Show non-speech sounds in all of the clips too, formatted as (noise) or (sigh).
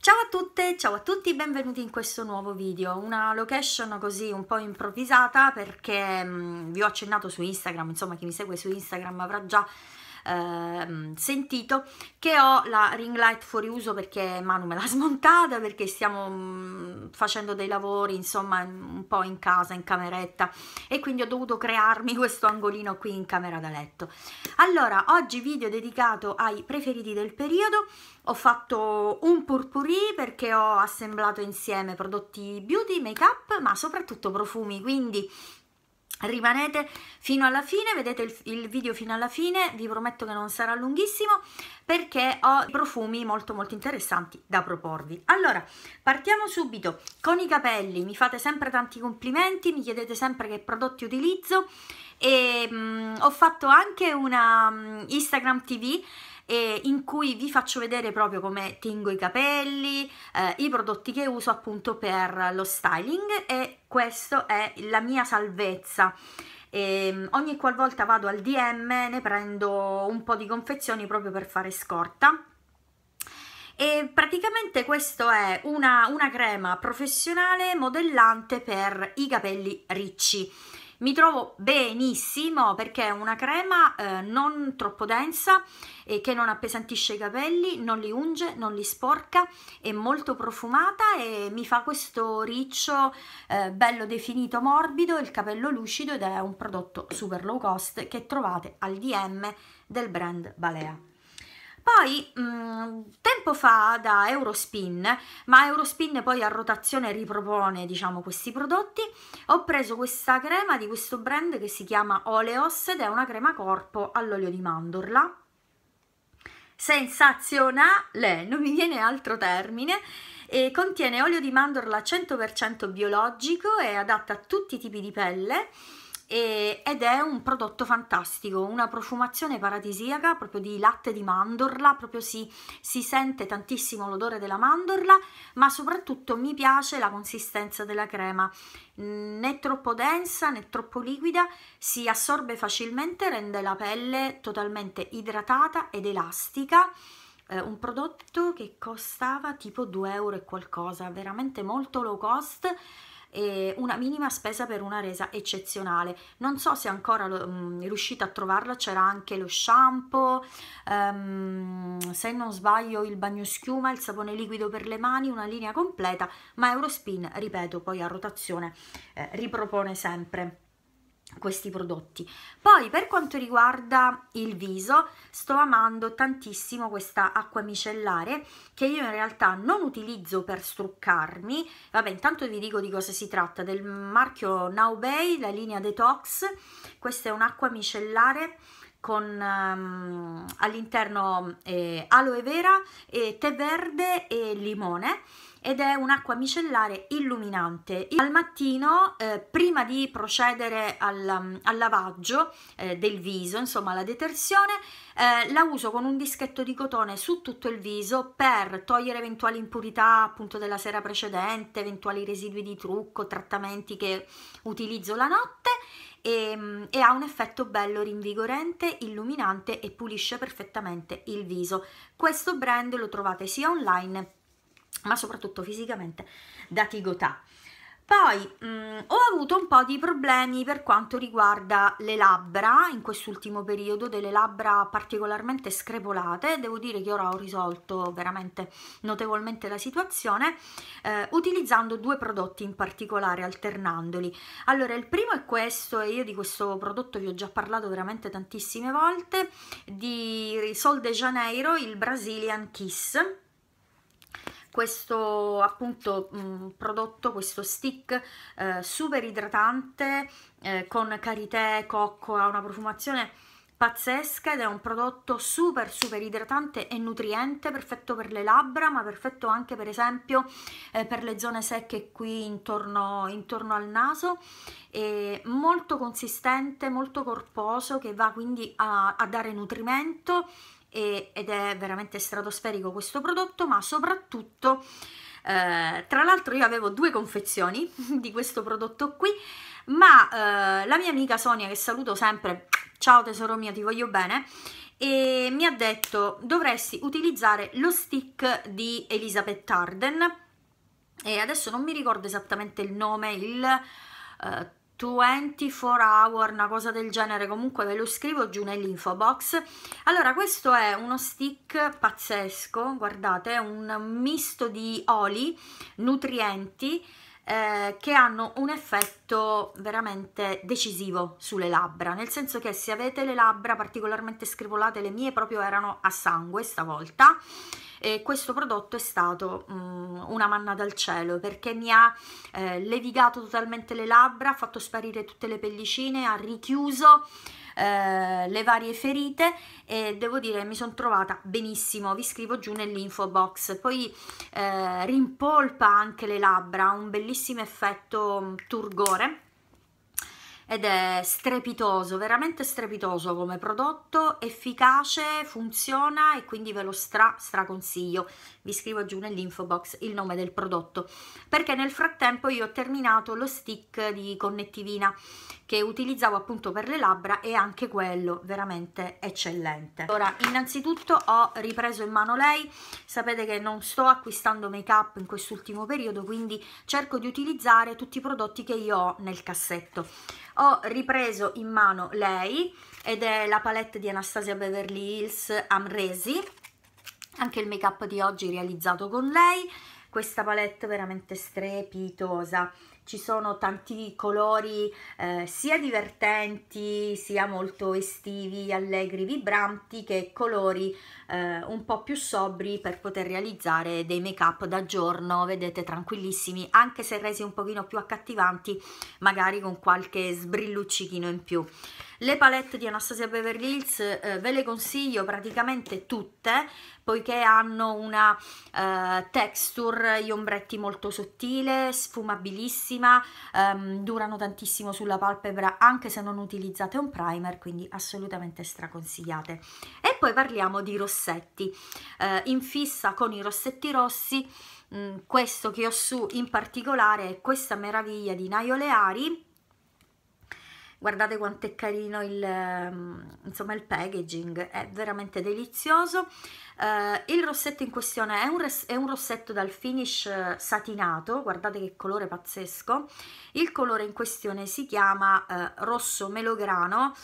Ciao a tutte, ciao a tutti, benvenuti in questo nuovo video, una location così un po' improvvisata perché mh, mm, vi ho accennato su Instagram, insomma chi mi segue su Instagram avrà già Ehm, sentito che ho la ring light fuori uso perché Manu me l'ha (laughs) smontata perché stiamo mm, facendo dei lavori insomma un po' in casa in cameretta e quindi ho dovuto crearmi (laughs) questo angolino qui in camera da letto allora oggi video dedicato ai preferiti del periodo ho fatto un purpurì perché ho assemblato insieme prodotti beauty make up ma soprattutto profumi quindi Rimanete fino alla fine, vedete il, il, video fino alla fine, vi prometto che non sarà lunghissimo perché ho profumi molto molto interessanti da proporvi. Allora, partiamo subito con i capelli, mi fate sempre tanti complimenti, mi chiedete sempre che prodotti utilizzo e mh, mm, ho fatto anche una mh, mm, Instagram TV in cui vi faccio vedere proprio come tengo i capelli, eh, i prodotti che uso appunto per lo styling e questa è la mia salvezza. E ehm, ogni qualvolta vado al DM ne prendo un po' di confezioni proprio per fare scorta. E praticamente questa è una, una crema professionale modellante per i capelli ricci mi trovo benissimo perché è una crema eh, non troppo densa e che non appesantisce i capelli, non li unge, non li sporca, è molto profumata e mi fa questo riccio eh, bello definito morbido, il capello lucido ed è un prodotto super low cost che trovate al DM del brand Balea. Poi mh, mm, tempo fa da Eurospin, ma Eurospin poi a rotazione ripropone diciamo questi prodotti, ho preso questa crema di questo brand che si chiama Oleos ed è una crema corpo all'olio di mandorla. Sensazionale, non mi viene altro termine e contiene olio di mandorla 100% biologico, è adatta a tutti i tipi di pelle e, ed è un prodotto fantastico, una profumazione paradisiaca proprio di latte di mandorla, proprio si, si sente tantissimo l'odore della mandorla, ma soprattutto mi piace la consistenza della crema, mm, né troppo densa né troppo liquida, si assorbe facilmente, rende la pelle totalmente idratata ed elastica eh, un prodotto che costava tipo 2 euro e qualcosa, veramente molto low cost eh, una minima spesa per una resa eccezionale. Non so se ancora mh, mm, riuscite a trovarla, c'era anche lo shampoo, ehm, se non sbaglio il bagnoschiuma, il sapone liquido per le mani, una linea completa, ma Eurospin, ripeto, poi a rotazione eh, ripropone sempre questi prodotti poi per quanto riguarda il viso sto amando tantissimo questa acqua micellare che io in realtà non utilizzo per struccarmi vabbè intanto vi dico di cosa si tratta del marchio Now Bay la linea detox questa è un'acqua micellare con um, all'interno eh, aloe vera, eh, tè verde e limone ed è un'acqua micellare illuminante. Al mattino, eh, prima di procedere al, al lavaggio eh, del viso, insomma alla detersione, eh, la uso con un dischetto di cotone su tutto il viso per togliere eventuali impurità appunto della sera precedente, eventuali residui di trucco, trattamenti che utilizzo la notte e, ehm, e ha un effetto bello rinvigorente, illuminante e pulisce perfettamente il viso. Questo brand lo trovate sia online ma soprattutto fisicamente da Tigotà. Poi mh, mm, ho avuto un po' di problemi per quanto riguarda le labbra, in quest'ultimo periodo delle labbra particolarmente screpolate, devo dire che ora ho risolto veramente notevolmente la situazione eh, utilizzando due prodotti in particolare, alternandoli. Allora il primo è questo e io di questo prodotto vi ho già parlato veramente tantissime volte, di Sol de Janeiro, il Brazilian Kiss questo appunto mh, mm, prodotto, questo stick eh, super idratante eh, con karité, cocco, ha una profumazione pazzesca ed è un prodotto super super idratante e nutriente, perfetto per le labbra ma perfetto anche per esempio eh, per le zone secche qui intorno, intorno al naso e molto consistente, molto corposo che va quindi a, a dare nutrimento e, ed è veramente stratosferico questo prodotto, ma soprattutto, eh, tra l'altro io avevo due confezioni (laughs) di questo prodotto qui, ma eh, la mia amica Sonia, che saluto sempre, ciao tesoro mio, ti voglio bene, e mi ha detto dovresti utilizzare lo stick di Elisabeth Arden, e adesso non mi ricordo esattamente il nome, il... Eh, 24 hour, una cosa del genere, comunque ve lo scrivo giù nell'info box. Allora, questo è uno stick pazzesco, guardate, è un misto di oli nutrienti eh, che hanno un effetto veramente decisivo sulle labbra, nel senso che se avete le labbra particolarmente scrivolate, le mie proprio erano a sangue stavolta, e questo prodotto è stato um, una manna dal cielo perché mi ha eh, levigato totalmente le labbra, ha fatto sparire tutte le pellicine, ha richiuso eh, le varie ferite e devo dire mi sono trovata benissimo vi scrivo giù nell'info box poi eh, rimpolpa anche le labbra ha un bellissimo effetto mm, turgore ed è strepitoso, veramente strepitoso come prodotto, efficace, funziona e quindi ve lo stra, stra Vi scrivo giù nell'info box il nome del prodotto perché nel frattempo io ho terminato lo stick di connettivina che utilizzavo appunto per le labbra e anche quello veramente eccellente. Ora innanzitutto ho ripreso in mano lei, sapete che non sto acquistando make up in quest'ultimo periodo quindi cerco di utilizzare tutti i prodotti che io ho nel cassetto ho ripreso in mano lei ed è la palette di Anastasia Beverly Hills Amresi anche il make up di oggi realizzato con lei questa palette veramente strepitosa ci sono tanti colori eh, sia divertenti sia molto estivi, allegri, vibranti che colori eh, un po' più sobri per poter realizzare dei make up da giorno, vedete tranquillissimi anche se resi un pochino più accattivanti magari con qualche sbrilluccichino in più. Le palette di Anastasia Beverly Hills eh, ve le consiglio praticamente tutte poiché hanno una eh, texture, gli ombretti molto sottile, sfumabilissima, ehm, durano tantissimo sulla palpebra anche se non utilizzate un primer, quindi assolutamente straconsigliate. E poi parliamo di rossetti, eh, in fissa con i rossetti rossi, mh, mm, questo che ho su in particolare è questa meraviglia di Naio Leari, guardate quanto è carino il, ehm, insomma, il packaging, è veramente delizioso. Uh, il rossetto in questione è un, è un, rossetto dal finish eh, satinato, guardate che colore pazzesco. Il colore in questione si chiama uh, rosso melograno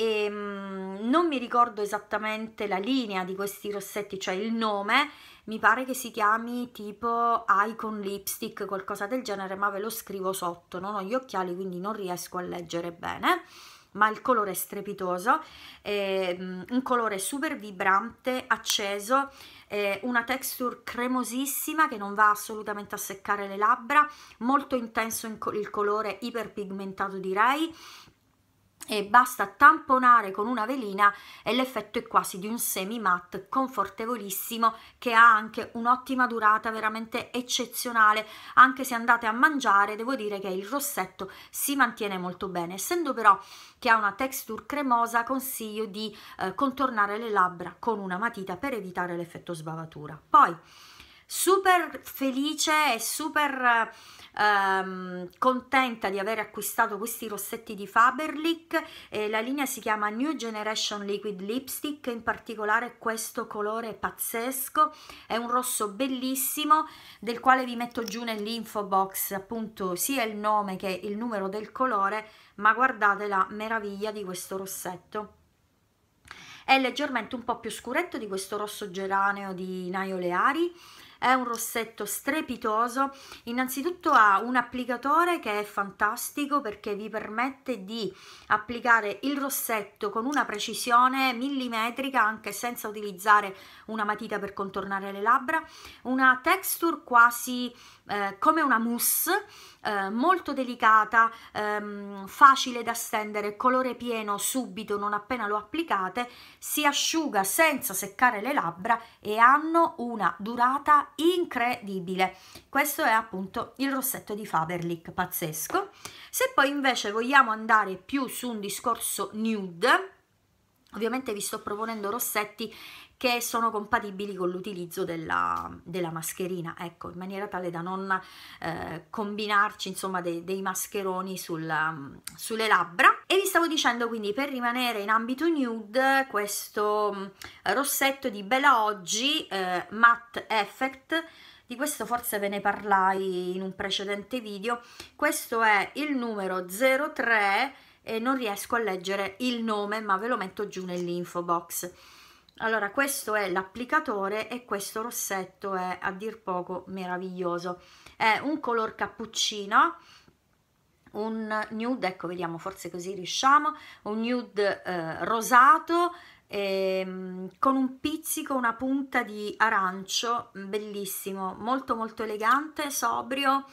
e ehm, non mi ricordo esattamente la linea di questi rossetti, cioè il nome, mi pare che si chiami tipo Icon Lipstick, qualcosa del genere, ma ve lo scrivo sotto, non ho gli occhiali quindi non riesco a leggere bene ma il colore è strepitoso, è ehm, un colore super vibrante, acceso, eh, una texture cremosissima che non va assolutamente a seccare le labbra, molto intenso il colore, iperpigmentato direi, e basta tamponare con una velina e l'effetto è quasi di un semi matte confortevolissimo che ha anche un'ottima durata veramente eccezionale anche se andate a mangiare devo dire che il rossetto si mantiene molto bene essendo però che ha una texture cremosa consiglio di eh, contornare le labbra con una matita per evitare l'effetto sbavatura poi super felice e super ehm, contenta di aver acquistato questi rossetti di Faberlic eh, la linea si chiama New Generation Liquid Lipstick in particolare questo colore pazzesco è un rosso bellissimo del quale vi metto giù nell'info box appunto sia il nome che il numero del colore ma guardate la meraviglia di questo rossetto è leggermente un po' più scuretto di questo rosso geraneo di Naio Leari è un rossetto strepitoso innanzitutto ha un applicatore che è fantastico perché vi permette di applicare il rossetto con una precisione millimetrica anche senza utilizzare una matita per contornare le labbra una texture quasi eh, come una mousse eh, molto delicata, ehm, facile da stendere, colore pieno subito non appena lo applicate, si asciuga senza seccare le labbra e hanno una durata incredibile. Questo è appunto il rossetto di Faberlic, pazzesco. Se poi invece vogliamo andare più su un discorso nude, Ovviamente vi sto proponendo rossetti che sono compatibili con l'utilizzo della, della, mascherina, ecco, in maniera tale da non eh, combinarci insomma de, dei mascheroni sul, sulle labbra. E vi stavo dicendo quindi per rimanere in ambito nude questo mm, rossetto di Bella Oggi eh, Matte Effect di questo forse ve ne parlai in un precedente video, questo è il numero 03 e non riesco a leggere il nome ma ve lo metto giù nell'info box allora questo è l'applicatore e questo rossetto è a dir poco meraviglioso è un color cappuccino un nude ecco vediamo forse così riusciamo un nude eh, rosato ehm, con un pizzico una punta di arancio bellissimo molto molto elegante sobrio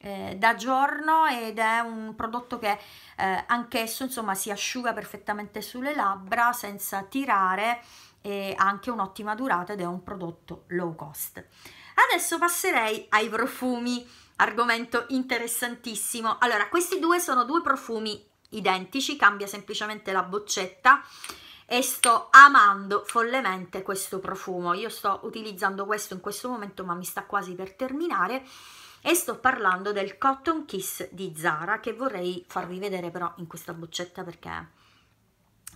eh, da giorno ed è un prodotto che eh, anch'esso insomma si asciuga perfettamente sulle labbra senza tirare e ha anche un'ottima durata ed è un prodotto low cost. Adesso passerei ai profumi, argomento interessantissimo. Allora, questi due sono due profumi identici, cambia semplicemente la boccetta e sto amando follemente questo profumo. Io sto utilizzando questo in questo momento, ma mi sta quasi per terminare e sto parlando del Cotton Kiss di Zara che vorrei farvi vedere però in questa boccetta perché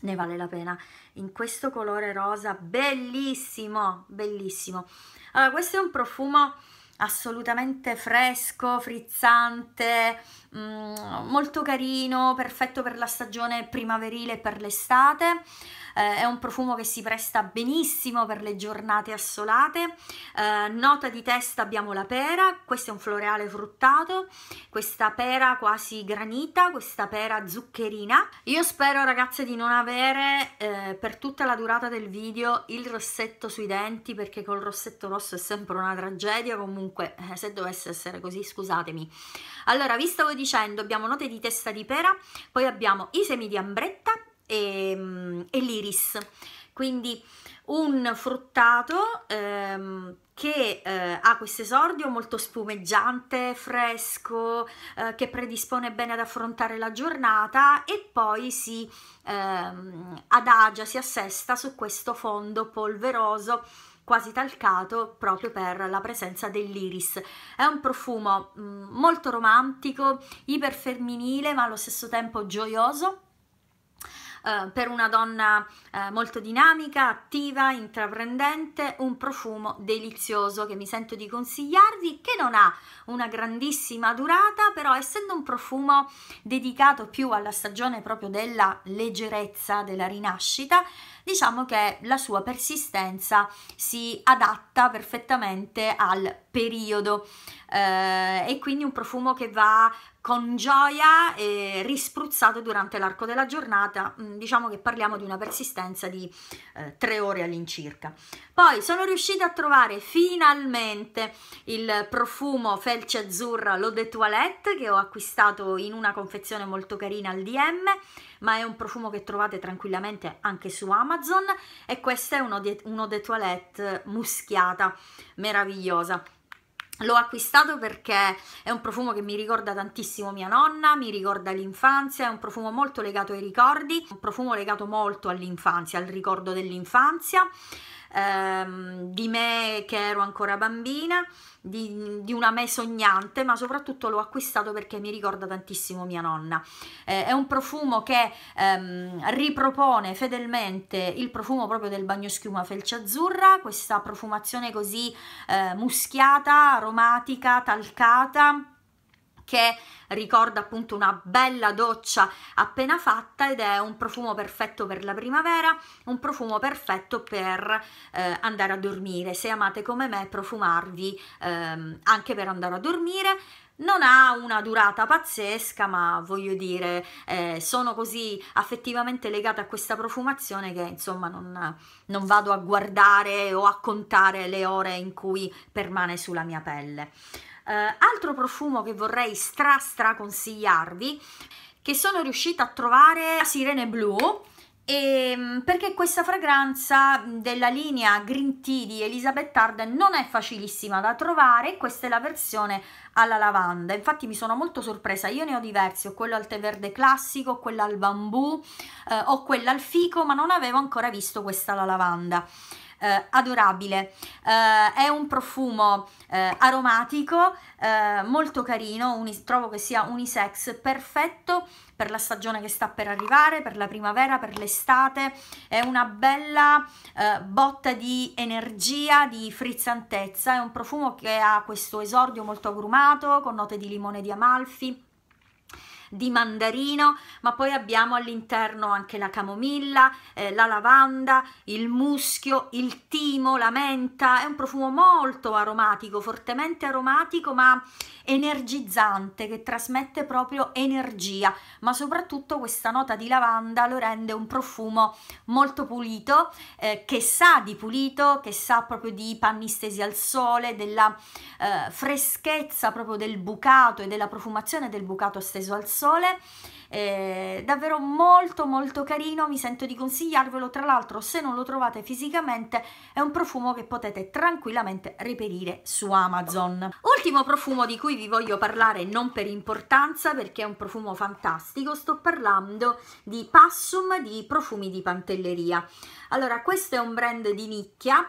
ne vale la pena in questo colore rosa bellissimo bellissimo allora questo è un profumo assolutamente fresco, frizzante, mh, mm, molto carino, perfetto per la stagione primaverile e per l'estate eh, è un profumo che si presta benissimo per le giornate assolate, eh, nota di testa abbiamo la pera, questo è un floreale fruttato, questa pera quasi granita, questa pera zuccherina. Io spero ragazze di non avere eh, per tutta la durata del video il rossetto sui denti perché col rossetto rosso è sempre una tragedia, comunque eh, se dovesse essere così scusatemi. Allora vi stavo dicendo abbiamo note di testa di pera, poi abbiamo i semi di ambretta, e, ehm, e l'iris. Quindi un fruttato ehm, che eh, ha questo esordio molto spumeggiante, fresco, eh, che predispone bene ad affrontare la giornata e poi si ehm, adagia, si assesta su questo fondo polveroso quasi talcato proprio per la presenza dell'iris. È un profumo mm, molto romantico, iperfemminile ma allo stesso tempo gioioso eh, per una donna eh, molto dinamica, attiva, intraprendente, un profumo delizioso che mi sento di consigliarvi, che non ha una grandissima durata, però essendo un profumo dedicato più alla stagione proprio della leggerezza, della rinascita, diciamo che la sua persistenza si adatta perfettamente al periodo eh, e quindi un profumo che va con gioia e rispruzzato durante l'arco della giornata mm, diciamo che parliamo di una persistenza di eh, tre ore all'incirca poi sono riuscita a trovare finalmente il profumo felce azzurra l'eau de toilette che ho acquistato in una confezione molto carina al DM ma è un profumo che trovate tranquillamente anche su Amazon e questa è un'eau de, de toilette muschiata, meravigliosa. L'ho acquistato perché è un profumo che mi ricorda tantissimo mia nonna, mi ricorda l'infanzia, è un profumo molto legato ai ricordi, un profumo legato molto all'infanzia, al ricordo dell'infanzia, ehm, di me che ero ancora bambina, di, di, una me sognante, ma soprattutto l'ho acquistato perché mi ricorda tantissimo mia nonna. Eh, è un profumo che ehm, ripropone fedelmente il profumo proprio del bagnoschiuma felce azzurra, questa profumazione così eh, muschiata, romantica, aromatica talcata che ricorda appunto una bella doccia appena fatta ed è un profumo perfetto per la primavera, un profumo perfetto per eh, andare a dormire. Se amate come me profumarvi ehm, anche per andare a dormire, non ha una durata pazzesca, ma voglio dire, eh, sono così affettivamente legata a questa profumazione che insomma non, non vado a guardare o a contare le ore in cui permane sulla mia pelle. Eh, altro profumo che vorrei stra stra consigliarvi che sono riuscita a trovare a Sirene Blu e ehm, perché questa fragranza della linea Green Tea di Elizabeth Arden non è facilissima da trovare, questa è la versione alla lavanda, infatti mi sono molto sorpresa, io ne ho diversi, ho quello al tè verde classico, quello al bambù, eh, ho quella al fico, ma non avevo ancora visto questa alla lavanda. Eh, adorabile eh, è un profumo eh, aromatico eh, molto carino unis, trovo che sia unisex perfetto per la stagione che sta per arrivare per la primavera per l'estate è una bella eh, botta di energia di frizzantezza è un profumo che ha questo esordio molto agrumato con note di limone di amalfi di mandarino, ma poi abbiamo all'interno anche la camomilla, eh, la lavanda, il muschio, il timo, la menta, è un profumo molto aromatico, fortemente aromatico ma energizzante che trasmette proprio energia, ma soprattutto questa nota di lavanda lo rende un profumo molto pulito, eh, che sa di pulito, che sa proprio di panni stesi al sole, della eh, freschezza proprio del bucato e della profumazione del bucato steso al sole sole eh, davvero molto molto carino mi sento di consigliarvelo tra l'altro se non lo trovate fisicamente è un profumo che potete tranquillamente reperire su Amazon ultimo profumo di cui vi voglio parlare non per importanza perché è un profumo fantastico sto parlando di Passum di profumi di pantelleria allora questo è un brand di nicchia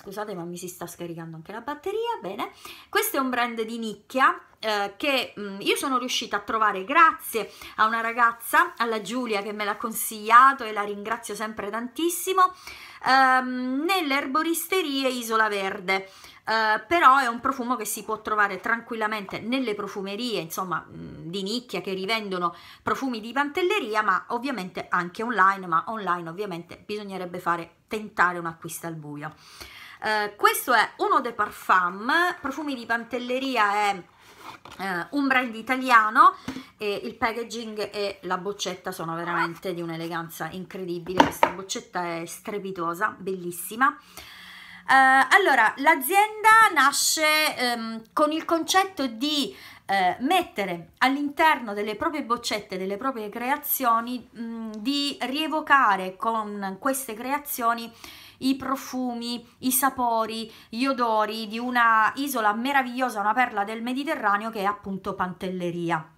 Scusate ma mi si sta scaricando anche la batteria, bene. Questo è un brand di nicchia eh, che mh, mm, io sono riuscita a trovare grazie a una ragazza, alla Giulia che me l'ha consigliato e la ringrazio sempre tantissimo, ehm, nelle erboristerie Isola Verde. Uh, però è un profumo che si può trovare tranquillamente nelle profumerie, insomma, mm, di nicchia che rivendono profumi di pantelleria, ma ovviamente anche online, ma online ovviamente bisognerebbe fare tentare un acquisto al buio. Eh, questo è uno dei parfum, profumi di pantelleria è eh, un brand italiano e il packaging e la boccetta sono veramente di un'eleganza incredibile, questa boccetta è strepitosa, bellissima. Eh, allora, l'azienda nasce ehm, con il concetto di eh, mettere all'interno delle proprie boccette, delle proprie creazioni, mh, di rievocare con queste creazioni i profumi, i sapori, gli odori di una isola meravigliosa, una perla del Mediterraneo che è appunto Pantelleria.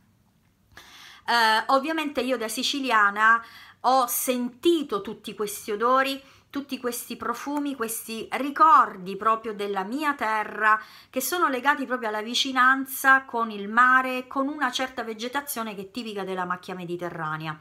Eh, ovviamente io da siciliana ho sentito tutti questi odori, tutti questi profumi, questi ricordi proprio della mia terra che sono legati proprio alla vicinanza con il mare, con una certa vegetazione che è tipica della macchia mediterranea.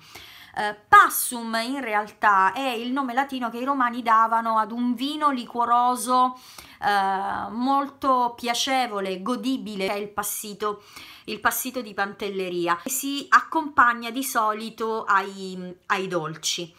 Eh, passum in realtà è il nome latino che i romani davano ad un vino liquoroso eh, molto piacevole, godibile, che è il passito, il passito di Pantelleria, che si accompagna di solito ai, ai dolci.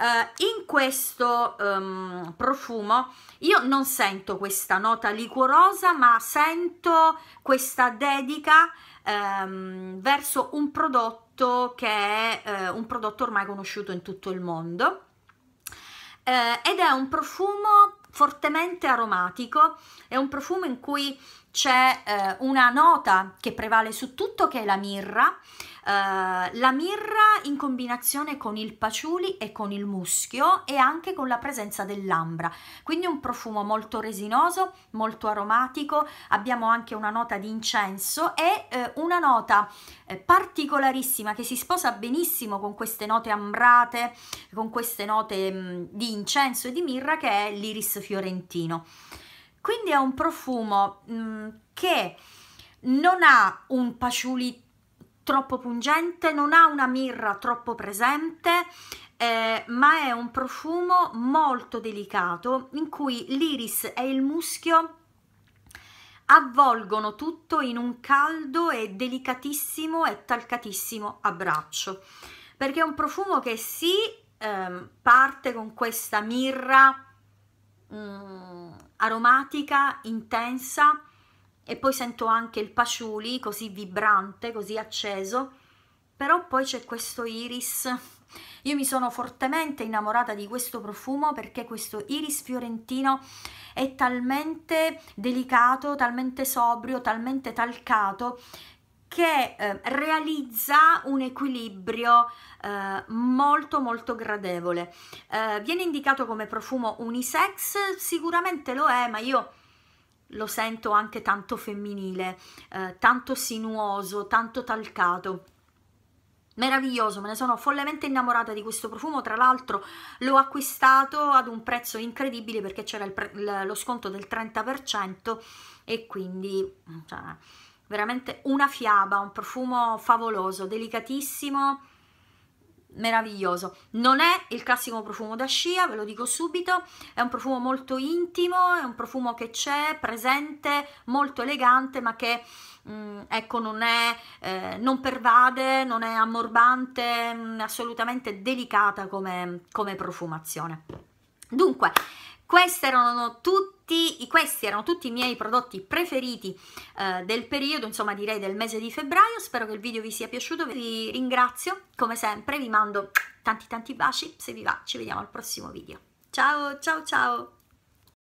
Uh, in questo um, profumo io non sento questa nota liquorosa, ma sento questa dedica um, verso un prodotto prodotto che è eh, un prodotto ormai conosciuto in tutto il mondo eh, ed è un profumo fortemente aromatico, è un profumo in cui c'è eh, una nota che prevale su tutto che è la mirra, Uh, la mirra in combinazione con il paciuli e con il muschio e anche con la presenza dell'ambra, quindi un profumo molto resinoso, molto aromatico, abbiamo anche una nota di incenso e uh, una nota uh, particolarissima che si sposa benissimo con queste note ambrate, con queste note um, di incenso e di mirra che è l'iris fiorentino. Quindi è un profumo mh, mm, che non ha un patchouli troppo pungente, non ha una mirra troppo presente, eh, ma è un profumo molto delicato in cui l'iris e il muschio avvolgono tutto in un caldo e delicatissimo e talcatissimo abbraccio perché è un profumo che si sì, ehm, parte con questa mirra mm, aromatica, intensa e poi sento anche il pasciuli così vibrante, così acceso, però poi c'è questo iris. Io mi sono fortemente innamorata di questo profumo perché questo iris fiorentino è talmente delicato, talmente sobrio, talmente talcato che eh, realizza un equilibrio eh, molto molto gradevole. Eh, viene indicato come profumo unisex, sicuramente lo è, ma io lo sento anche tanto femminile, eh, tanto sinuoso, tanto talcato. Meraviglioso, me ne sono follemente innamorata di questo profumo, tra l'altro l'ho acquistato ad un prezzo incredibile perché c'era lo sconto del 30% e quindi... Cioè, veramente una fiaba, un profumo favoloso, delicatissimo, meraviglioso. Non è il classico profumo da scia, ve lo dico subito, è un profumo molto intimo, è un profumo che c'è, presente, molto elegante, ma che mh, mm, ecco non è eh, non pervade, non è ammorbante, mh, mm, assolutamente delicata come, come profumazione. Dunque, questi erano tutti, questi erano tutti i miei prodotti preferiti eh, del periodo, insomma direi del mese di febbraio. Spero che il video vi sia piaciuto, vi ringrazio come sempre, vi mando tanti tanti baci, se vi va ci vediamo al prossimo video. Ciao ciao ciao!